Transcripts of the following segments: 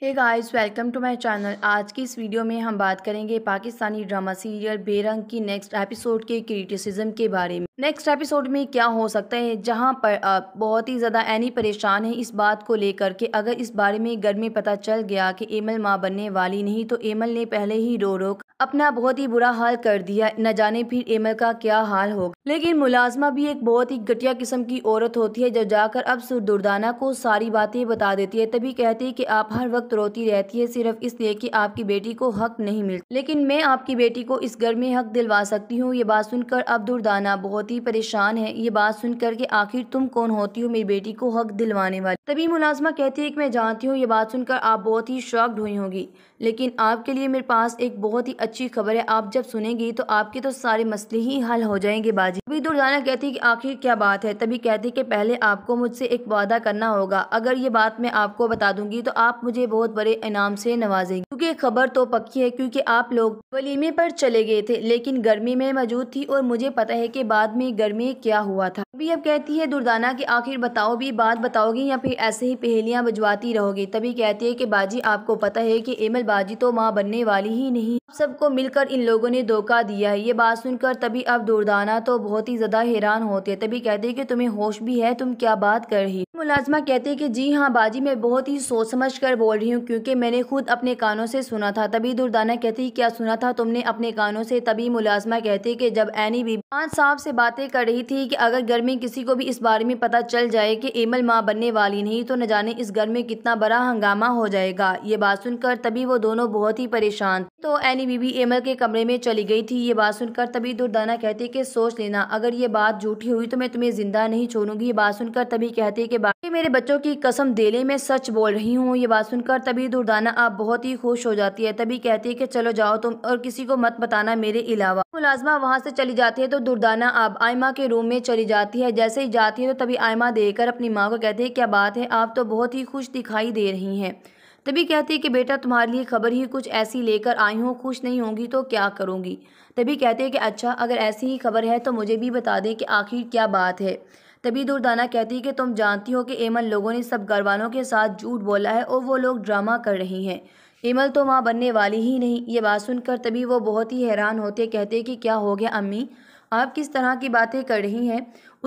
hey guys welcome to my channel आज की इस वीडियो में हम बात करेंगे पाकिस्तानी ड्रामा सीरियल बेरंग की नेक्स्ट एपिसोड के क्रिटिसिज्म के बारे में नेक्स्ट एपिसोड में क्या हो सकता है जहां पर आप बहुत ही ज़्यादा एनी परेशान है इस बात को लेकर के अगर इस बारे में घर में पता चल गया कि एमल माँ बनने वाली नहीं तो एमल ने पहले ही रो रो अपना बहुत ही बुरा हाल कर दिया न जाने फिर एमल का क्या हाल होगा लेकिन मुलाजमा भी एक बहुत ही घटिया किस्म की औरत होती है जो जाकर अब सुरदुर्दाना को सारी बातें बता देती है तभी कहती है कि आप हर वक्त वक्त रोती रहती है सिर्फ इसलिए कि आपकी बेटी को हक नहीं मिलता लेकिन मैं आपकी बेटी को इस घर में हक दिलवा सकती हूँ ये बात सुनकर अब दाना बहुत ही परेशान है ये बात सुनकर के आखिर तुम कौन होती हो मेरी बेटी को हक दिलवाने वाली तभी मुलाजमा कहती है कि मैं जानती हूँ ये बात सुनकर आप बहुत ही शॉक्ड हुई होगी लेकिन आपके लिए मेरे पास एक बहुत ही अच्छी खबर है आप जब सुनेगी तो आपके तो सारे मसले ही हल हो जाएंगे बाजी अभी दुर्दाना कहती है कि आखिर क्या बात है तभी कहती कि पहले आपको मुझसे एक वादा करना होगा अगर ये बात मैं आपको बता दूंगी तो आप मुझे बहुत बड़े इनाम से नवाजे क्योंकि खबर तो पक्की है क्योंकि आप लोग वलीमे पर चले गए थे लेकिन गर्मी में मौजूद थी और मुझे पता है कि बाद में गर्मी क्या हुआ था अभी अब कहती है दुर्दाना कि आखिर बताओ भी बात बताओगी या फिर ऐसे ही पहेलियाँ बजवाती रहोगी तभी कहती है की बाजी आपको पता है की एमल बाजी तो माँ बनने वाली ही नहीं आप सबको मिलकर इन लोगों ने धोखा दिया है ये बात सुनकर तभी अब दुर्दाना तो बहुत ही ज्यादा हैरान होते है तभी कहते है की तुम्हें होश भी है तुम क्या बात कर रही मुलाजमा कहते है की जी हाँ बाजी मैं बहुत ही सोच समझ कर बोल रही रही हूँ क्योंकि मैंने खुद अपने कानों से सुना था तभी दुर्दाना कहती क्या सुना था तुमने अपने कानों से तभी मुलाजमा कहती कि जब एनी बीबी खान साहब से बातें कर रही थी कि अगर घर में किसी को भी इस बारे में पता चल जाए कि एमल माँ बनने वाली नहीं तो न जाने इस घर में कितना बड़ा हंगामा हो जाएगा ये बात सुनकर तभी वो दोनों बहुत ही परेशान तो एनी बीबी एमल के कमरे में चली गई थी ये बात सुनकर तभी दुर्दाना कहती कि सोच लेना अगर ये बात झूठी हुई तो मैं तुम्हें जिंदा नहीं छोड़ूंगी ये बात सुनकर तभी कहती कि बाकी मेरे बच्चों की कसम देले मैं सच बोल रही हूँ ये बात सुनकर और तभी दुर्दाना आप बहुत ही खुश हो जाती है तभी कहती है कि चलो जाओ तुम और किसी को मत बताना मेरे अलावा मुलाजमा वहाँ से चली जाती है तो दुर्दाना आप आयमा के रूम में चली जाती है जैसे ही जाती है तो तभी आयमा देकर अपनी माँ को कहती है क्या बात है आप तो बहुत ही खुश दिखाई दे रही हैं तभी कहती है कि बेटा तुम्हारे लिए खबर ही कुछ ऐसी लेकर आई हूँ खुश नहीं होंगी तो क्या करूँगी तभी कहती है कि अच्छा अगर ऐसी ही खबर है तो मुझे भी बता दें कि आखिर क्या बात है तभी दुर्दाना कहती है कि तुम जानती हो कि एमल लोगों ने सब घर के साथ झूठ बोला है और वो लोग ड्रामा कर रही हैं एमल तो माँ बनने वाली ही नहीं ये बात सुनकर तभी वो बहुत ही हैरान होते कहते कि क्या हो गया अम्मी आप किस तरह की बातें कर रही हैं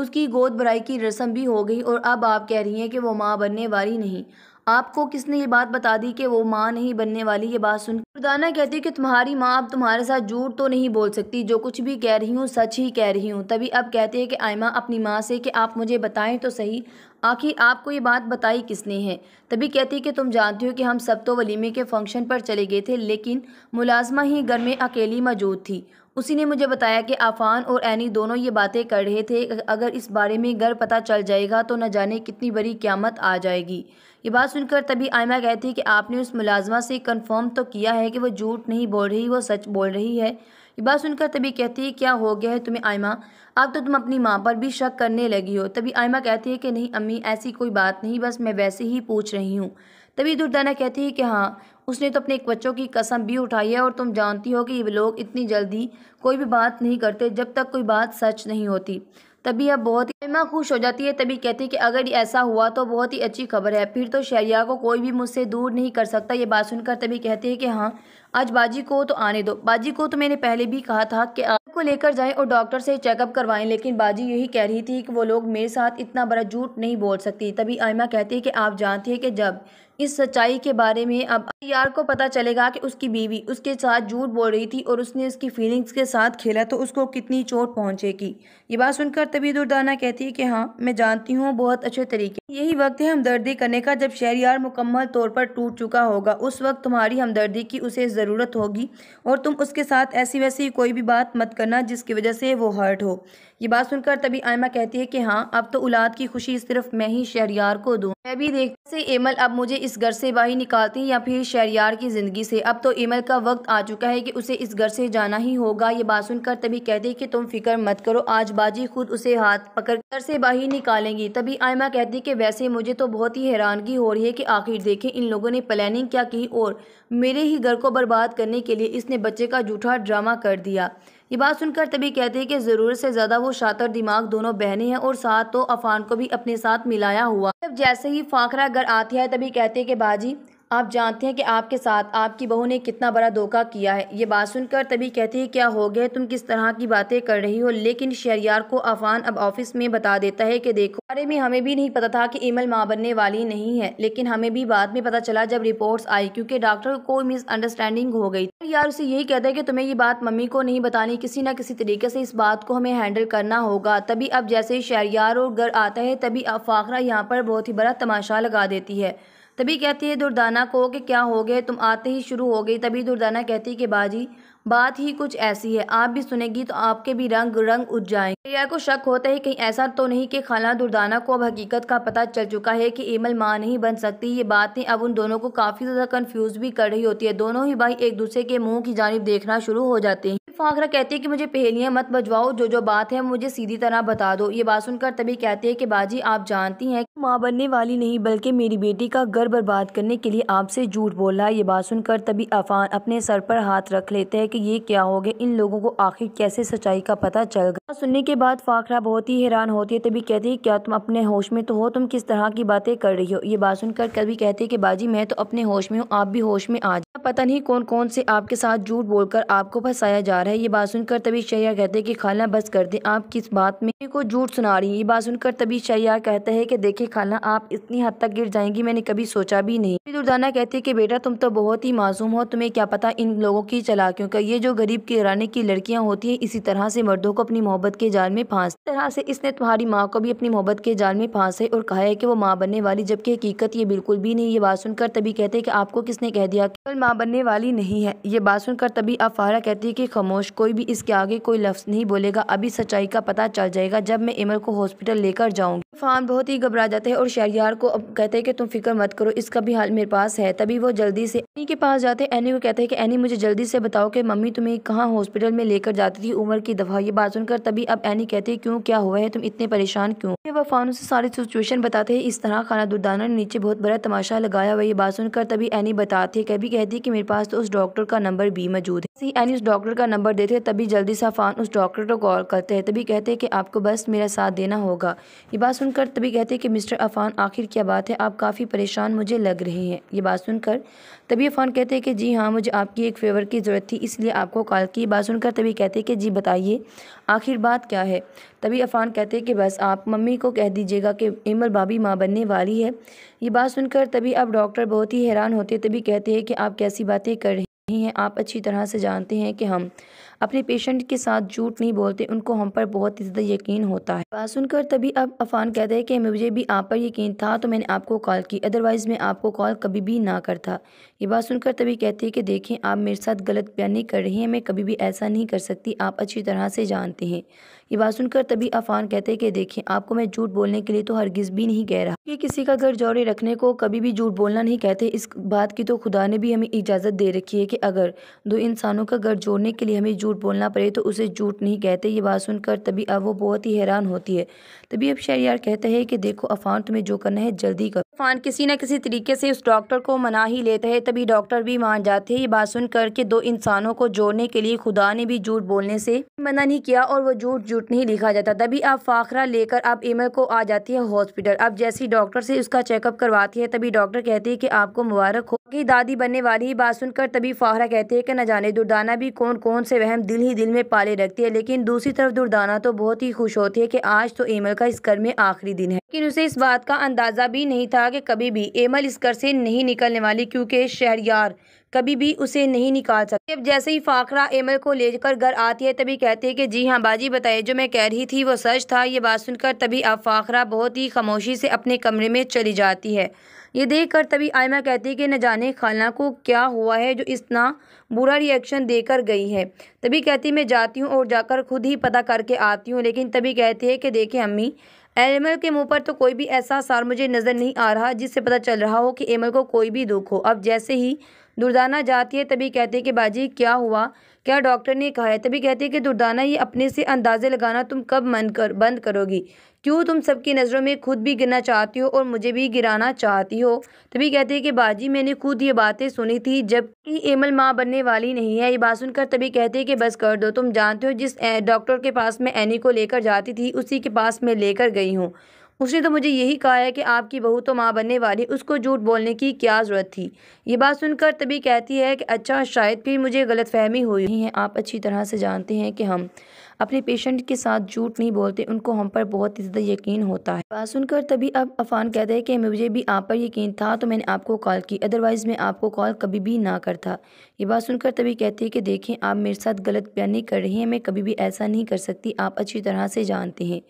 उसकी गोद बराई की रस्म भी हो गई और अब आप कह रही हैं कि वो माँ बनने वाली नहीं आपको किसने ये बात बता दी कि वो माँ नहीं बनने वाली ये बात सुन दाना कहती है कि तुम्हारी माँ अब तुम्हारे साथ झूठ तो नहीं बोल सकती जो कुछ भी कह रही हूँ सच ही कह रही हूँ तभी अब कहते हैं कि आयमा अपनी माँ से कि आप मुझे बताएं तो सही आखिर आपको ये बात बताई किसने है तभी कहती है कि तुम जानती हो कि हम सब तो वलीमे के फंक्शन पर चले गए थे लेकिन मुलाजमा ही घर में अकेली मौजूद थी उसी ने मुझे बताया कि आफान और एनी दोनों ये बातें कर रहे थे अगर इस बारे में घर पता चल जाएगा तो न जाने कितनी बड़ी क्यामत आ जाएगी ये बात सुनकर तभी आयमा कहती कि आपने उस मुलाजमा से कंफर्म तो किया है कि वो झूठ नहीं बोल रही वो सच बोल रही है ये बात सुनकर तभी कहती है क्या हो गया है तुम्हें आयमा अब तो तुम अपनी माँ पर भी शक करने लगी हो तभी आयमा कहती है कि नहीं अम्मी ऐसी कोई बात नहीं बस मैं वैसे ही पूछ रही हूँ तभी दुर्दाना कहती है कि हाँ उसने तो अपने एक बच्चों की कसम भी उठाई है और तुम जानती हो कि ये लोग इतनी जल्दी कोई भी बात नहीं करते जब तक कोई बात सच नहीं होती तभी अब बहुत ही माँ खुश हो जाती है तभी कहती है कि अगर ऐसा हुआ तो बहुत ही अच्छी खबर है फिर तो शहरिया को कोई भी मुझसे दूर नहीं कर सकता ये बात सुनकर तभी कहती है कि हाँ आज बाजी को तो आने दो बाजी को तो मैंने पहले भी कहा था कि को लेकर जाएं और डॉक्टर से चेकअप करवाएं लेकिन बाजी यही कह रही थी कि वो लोग मेरे साथ इतना बड़ा झूठ नहीं बोल सकती तभी आयमा कहती है कि आप जानती है कि जब इस सच्चाई के बारे में अब यार को पता चलेगा कि उसकी बीवी उसके साथ झूठ बोल रही थी और उसने उसकी फीलिंग्स के साथ खेला तो उसको कितनी चोट पहुंचेगी ये बात सुनकर तभी दुर्दाना कहती है कि हाँ मैं जानती हूँ बहुत अच्छे तरीके यही वक्त है हमदर्दी करने का जब शहर यार मुकम्मल तौर पर टूट चुका होगा उस वक्त तुम्हारी हमदर्दी की उसे ज़रूरत होगी और तुम उसके साथ ऐसी वैसी कोई भी बात मत करना जिसकी वजह से वो हर्ट हो ये बात सुनकर तभी आयमा कहती है कि हाँ अब तो औलाद की खुशी सिर्फ मैं ही शहरियार को दूँ मैं भी देखते से एमल अब मुझे इस घर से बाहर निकालती या फिर शहरियार की ज़िंदगी से अब तो एमल का वक्त आ चुका है कि उसे इस घर से जाना ही होगा ये बात सुनकर तभी कहती है कि तुम फिक्र मत करो आज बाजी खुद उसे हाथ पकड़ घर से बाहर निकालेंगी तभी आयमा कहती है कि वैसे मुझे तो बहुत ही हैरानगी हो रही है कि आखिर देखें इन लोगों ने प्लानिंग क्या की और मेरे ही घर को बर्बाद करने के लिए इसने बच्चे का जूठा ड्रामा कर दिया ये बात सुनकर तभी कहते हैं कि ज़रूरत से ज़्यादा वो शातर दिमाग दोनों बहने हैं और साथ तो अफान को भी अपने साथ मिलाया हुआ जब जैसे ही फाखरा घर आती है तभी कहते हैं कि बाजी आप जानते हैं कि आपके साथ आपकी बहू ने कितना बड़ा धोखा किया है ये बात सुनकर तभी कहती है क्या हो गया तुम किस तरह की बातें कर रही हो लेकिन शहरियार को अफान अब ऑफिस में बता देता है कि देखो बारे में हमें भी नहीं पता था कि ईमल माँ बनने वाली नहीं है लेकिन हमें भी बाद में पता चला जब रिपोर्ट आई क्योंकि डॉक्टर को मिसअंडरस्टैंडिंग हो गई यार उसे यही कहता है कि तुम्हें ये बात मम्मी को नहीं बतानी किसी न किसी तरीके से इस बात को हमें हैंडल करना होगा तभी अब जैसे ही शहरियार और घर आता है तभी अब फाखरा यहाँ पर बहुत ही बड़ा तमाशा लगा देती है तभी कहती है दुर्दाना को कि क्या हो गया तुम आते ही शुरू हो गई तभी दुर्दाना कहती है कि बाजी बात ही कुछ ऐसी है आप भी सुनेगी तो आपके भी रंग रंग उठ जाएंगे रिया को शक होता है कहीं ऐसा तो नहीं कि खाला दुर्दाना को अब हकीकत का पता चल चुका है कि एमल माँ नहीं बन सकती ये बातें अब उन दोनों को काफ़ी ज़्यादा कंफ्यूज भी कर रही होती है दोनों ही भाई एक दूसरे के मुंह की जानब देखना शुरू हो जाते हैं फाखरा कहती है कि मुझे पहेलियाँ मत बजवाओ जो जो बात है मुझे सीधी तरह बता दो ये बात सुनकर तभी कहती है कि बाजी आप जानती हैं कि माँ बनने वाली नहीं बल्कि मेरी बेटी का घर बर्बाद करने के लिए आपसे झूठ बोल रहा है ये बात सुनकर तभी अफान अपने सर पर हाथ रख लेते हैं कि ये क्या हो गया इन लोगों को आखिर कैसे सच्चाई का पता चल गया सुनने के बाद फाखरा बहुत ही हैरान होती है तभी कहती है क्या तुम अपने होश में तो हो तुम किस तरह की बातें कर रही हो ये बात सुनकर कभी कहती है कि बाजी मैं तो अपने होश में हूँ आप भी होश में आ जाए पता नहीं कौन कौन से आपके साथ झूठ बोलकर आपको फंसाया जा रहा है है ये बात सुनकर तभी शैया कहते हैं कि खाला बस कर दें आप किस बात में को झूठ सुना रही ये बात सुनकर तभी शैया कहते हैं कि देखिए खाला आप इतनी हद तक गिर जाएंगी मैंने कभी सोचा भी नहीं दुर्दाना कहती है कि बेटा तुम तो बहुत ही मासूम हो तुम्हें क्या पता इन लोगों की चलाकियों का ये जो गरीब किराने की लड़कियाँ होती है इसी तरह से मर्दों को अपनी मोहब्बत के जाल में फांस तरह से इसने तुम्हारी माँ को भी अपनी मोहब्बत के जाल में फांसे और कहा है की वो माँ बनने वाली जबकि हकीकत ये बिल्कुल भी नहीं ये बात सुनकर तभी कहते हैं कि आपको किसने कह दिया कल माँ बनने वाली नहीं है ये बात सुनकर तभी आप कहती है कि खमोश खामोश कोई भी इसके आगे कोई लफ्ज़ नहीं बोलेगा अभी सच्चाई का पता चल जाएगा जब मैं इमर को हॉस्पिटल लेकर जाऊंगी फान बहुत ही घबरा जाते हैं और शहरियार को अब कहते हैं कि तुम फिक्र मत करो इसका भी हाल मेरे पास है तभी वो जल्दी से एनी के पास जाते हैं एनी को कहते हैं कि एनी मुझे जल्दी से बताओ कि मम्मी तुम्हें कहाँ हॉस्पिटल में लेकर जाती थी उमर की दफा ये बात सुनकर तभी अब एनी कहते हैं क्यों क्या हुआ है तुम इतने परेशान क्यों वफान उसे सारी सिचुएशन बताते हैं इस तरह खाना दुर्दाना ने नीचे बहुत बड़ा तमाशा लगाया हुआ ये बात सुनकर तभी एनी बताती है कभी कहती है कि मेरे पास तो उस डॉक्टर का नंबर भी मौजूद है एनी उस डॉक्टर का नंबर नंबर देते हैं तभी जल्दी से अफान उस डॉक्टर को कॉल करते हैं तभी कहते हैं कि आपको बस मेरा साथ देना होगा ये बात सुनकर तभी कहते हैं कि मिस्टर अफान आखिर क्या बात है आप काफ़ी परेशान मुझे लग रहे हैं ये बात सुनकर तभी अफान कहते हैं कि जी हाँ मुझे आपकी एक फेवर की ज़रूरत थी इसलिए आपको कॉल की बात सुनकर तभी कहते हैं कि जी बताइए आखिर बात क्या है तभी अफान कहते हैं कि बस आप मम्मी को कह दीजिएगा कि इमल भाभी माँ बनने वाली है ये बात सुनकर तभी अब डॉक्टर बहुत ही हैरान होते तभी कहते हैं कि आप कैसी बातें कर रहे नहीं है आप अच्छी तरह से जानते हैं कि हम अपने पेशेंट के साथ झूठ नहीं बोलते उनको हम पर बहुत ही ज़्यादा यकीन होता है बात सुनकर तभी अब अफान कहते हैं कि मुझे भी आप पर यकीन था तो मैंने आपको कॉल की अदरवाइज़ मैं आपको कॉल कभी भी ना करता ये बात सुनकर तभी कहती है कि देखें आप मेरे साथ गलत बयानी कर रही हैं मैं कभी भी ऐसा नहीं कर सकती आप अच्छी तरह से जानते हैं ये बात सुनकर तभी अफान कहते हैं कि देखें आपको मैं झूठ बोलने के लिए तो हरगिज़ भी नहीं कह रहा कि किसी का घर जोड़े रखने को कभी भी झूठ बोलना नहीं कहते इस बात की तो खुदा ने भी हमें इजाज़त दे रखी है कि अगर दो इंसानों का घर जोड़ने के लिए हमें झूठ बोलना पड़े तो उसे झूठ नहीं कहते ये बात सुनकर तभी अब वो बहुत ही हैरान होती है तभी अब शहर कहता है कि देखो अफान तुम्हें जो करना है जल्दी करो फ़ान किसी न किसी तरीके से उस डॉक्टर को मना ही लेता है तभी डॉक्टर भी मान जाते हैं ये बात सुन कर के दो इंसानों को जोड़ने के लिए खुदा ने भी झूठ बोलने से मना नहीं किया और वो झूठ झूठ नहीं लिखा जाता तभी आप फाखरा लेकर आप इमर को आ जाती है हॉस्पिटल अब जैसी डॉक्टर से उसका चेकअप करवाती है तभी डॉक्टर कहती है की आपको मुबारक हो की दादी बनने वाली बात सुनकर तभी फाखरा कहते हैं की न जाने दुर्दाना भी कौन कौन से वहम दिल ही दिल में पाले रखती है लेकिन दूसरी तरफ दुर्दाना तो बहुत ही खुश होती है की आज तो इमर का इस घर में आखिरी दिन है लेकिन उसे इस बात का अंदाजा भी नहीं था कहा कि कभी भी एमल इस घर से नहीं निकलने वाली क्योंकि शहरियार कभी भी उसे नहीं निकाल सकते अब जैसे ही फाखरा एमल को लेकर घर आती है तभी कहती है कि जी हाँ बाजी बताइए जो मैं कह रही थी वो सच था ये बात सुनकर तभी अब फाखरा बहुत ही खामोशी से अपने कमरे में चली जाती है ये देखकर तभी आयमा कहती है कि न जाने खाना को क्या हुआ है जो इतना बुरा रिएक्शन देकर गई है तभी कहती मैं जाती हूँ और जाकर खुद ही पता करके आती हूँ लेकिन तभी कहती है कि देखें अम्मी एमएल के मुंह पर तो कोई भी ऐसा सार मुझे नज़र नहीं आ रहा जिससे पता चल रहा हो कि एमएल को कोई भी दुख हो अब जैसे ही दुर्दाना जाती है तभी कहते कि बाजी क्या हुआ क्या डॉक्टर ने कहा है तभी कहती है कि दुर्दाना ये अपने से अंदाजे लगाना तुम कब मन कर बंद करोगी क्यों तुम सबकी नज़रों में खुद भी गिरना चाहती हो और मुझे भी गिराना चाहती हो तभी कहती है कि बाजी मैंने खुद ये बातें सुनी थी जबकि एमल माँ बनने वाली नहीं है ये बात सुनकर तभी कहती है कि बस कर दो तुम जानते हो जिस डॉक्टर के पास मैं एनी को लेकर जाती थी उसी के पास मैं लेकर गई हूँ उसने तो मुझे यही कहा है कि आपकी बहू तो माँ बनने वाली उसको झूठ बोलने की क्या ज़रूरत थी ये बात सुनकर तभी कहती है कि अच्छा शायद फिर मुझे गलत फहमी हुई है आप अच्छी तरह से जानते हैं कि हम अपने पेशेंट के साथ झूठ नहीं बोलते उनको हम पर बहुत ही ज़्यादा यकीन होता है बात सुनकर तभी अब अफान कहते हैं कि मुझे भी आप पर यकीन था तो मैंने आपको कॉल की अदरवाइज़ मैं आपको कॉल कभी भी ना करता ये बात सुनकर तभी कहते हैं कि देखें आप मेरे साथ गलत बयानी कर रही हैं मैं कभी भी ऐसा नहीं कर सकती आप अच्छी तरह से जानते हैं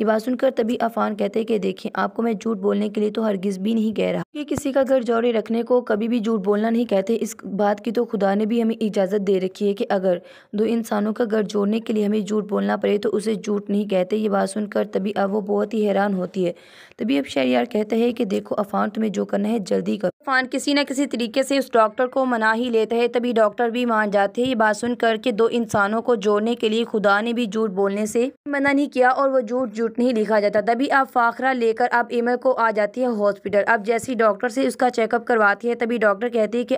ये बात सुनकर तभी अफान कहते हैं कि देखें आपको मैं झूठ बोलने के लिए तो हरगिज़ भी नहीं कह रहा कि किसी का घर जोड़े रखने को कभी भी झूठ बोलना नहीं कहते इस बात की तो खुदा ने भी हमें इजाज़त दे रखी है कि अगर दो इंसानों का घर जोड़ने के लिए हमें झूठ बोलना पड़े तो उसे झूठ नहीं कहते ये बात सुनकर तभी अब वो बहुत ही हैरान होती है तभी अब शहरियार कहते हैं कि देखो अफान तुम्हें जो करना है जल्दी करो अफान किसी न किसी तरीके से उस डॉक्टर को मना ही लेता है तभी डॉक्टर भी मान जाते हैं ये बात सुनकर के दो इंसानों को जोड़ने के लिए खुदा ने भी झूठ बोलने से मना नहीं किया और वो झूठ झूठ नहीं लिखा जाता तभी अब फाखरा लेकर अब एमर को आ जाती है हॉस्पिटल अब जैसी डॉक्टर से उसका चेकअप करवाती है तभी डॉक्टर कहती है कि